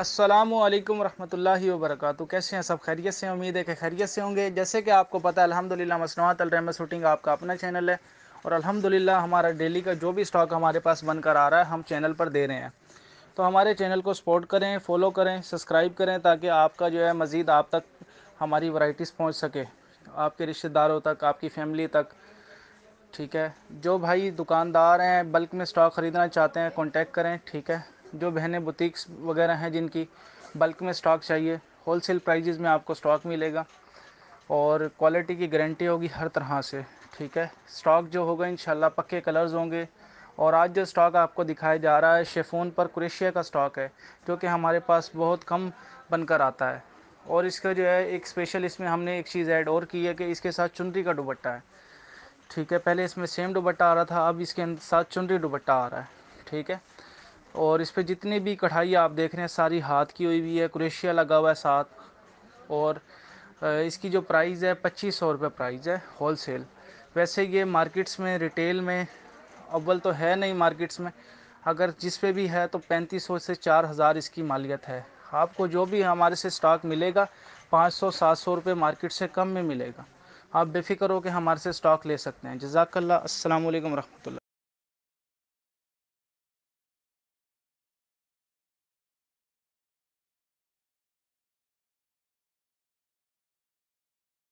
अस्सलाम वालेकुम रहमतुल्लाहि व कैसे हैं सब खैरियत से उम्मीद है कि खैरियत से होंगे जैसे कि आपको पता है अल्हम्दुलिल्लाह मसनवात शूटिंग आपका अपना चैनल है और अल्हम्दुलिल्लाह हमारा डेली का जो भी स्टॉक हमारे पास बनकर आ रहा है हम चैनल पर दे रहे हैं तो हमारे चैनल को सपोर्ट करें फॉलो करें सब्सक्राइब करें ताकि आपका जो है मज़ीद आप तक हमारी वैरायटीज़ पहुँच सके आपके रिश्तेदारों तक आपकी फैमिली तक ठीक है जो भाई दुकानदार हैं बल्क में स्टॉक ख़रीदना चाहते हैं कॉन्टेक्ट करें ठीक है जो बहनें बुटीक्स वगैरह हैं जिनकी बल्क में स्टॉक चाहिए होलसेल प्राइजेज़ में आपको स्टॉक मिलेगा और क्वालिटी की गारंटी होगी हर तरह से ठीक है स्टॉक जो होगा इन पक्के कलर्स होंगे और आज जो स्टॉक आपको दिखाया जा रहा है शेफोन पर क्रेशिया का स्टॉक है जो कि हमारे पास बहुत कम बनकर आता है और इसका जो है एक स्पेशल इसमें हमने एक चीज़ ऐड और की है कि इसके साथ चुनरी का दुबट्टा है ठीक है पहले इसमें सेम दुबट्टा आ रहा था अब इसके साथ चुनरी दुबट्टा आ रहा है ठीक है और इस पर जितनी भी कढ़ाई आप देख रहे हैं सारी हाथ की हुई हुई है क्रेशिया लगा हुआ है साथ और इसकी जो प्राइस है पच्चीस सौ रुपये प्राइस है होल सेल वैसे ये मार्केट्स में रिटेल में अव्वल तो है नहीं मार्केट्स में अगर जिस पे भी है तो पैंतीस सौ से चार हज़ार इसकी मालियत है आपको जो भी हमारे से स्टॉक मिलेगा पाँच सौ सात सौ रुपये मार्केट से कम में मिलेगा आप बेफिक्र होकर हमारे से स्टॉक ले सकते हैं जजाकल्ला असलम वरहमल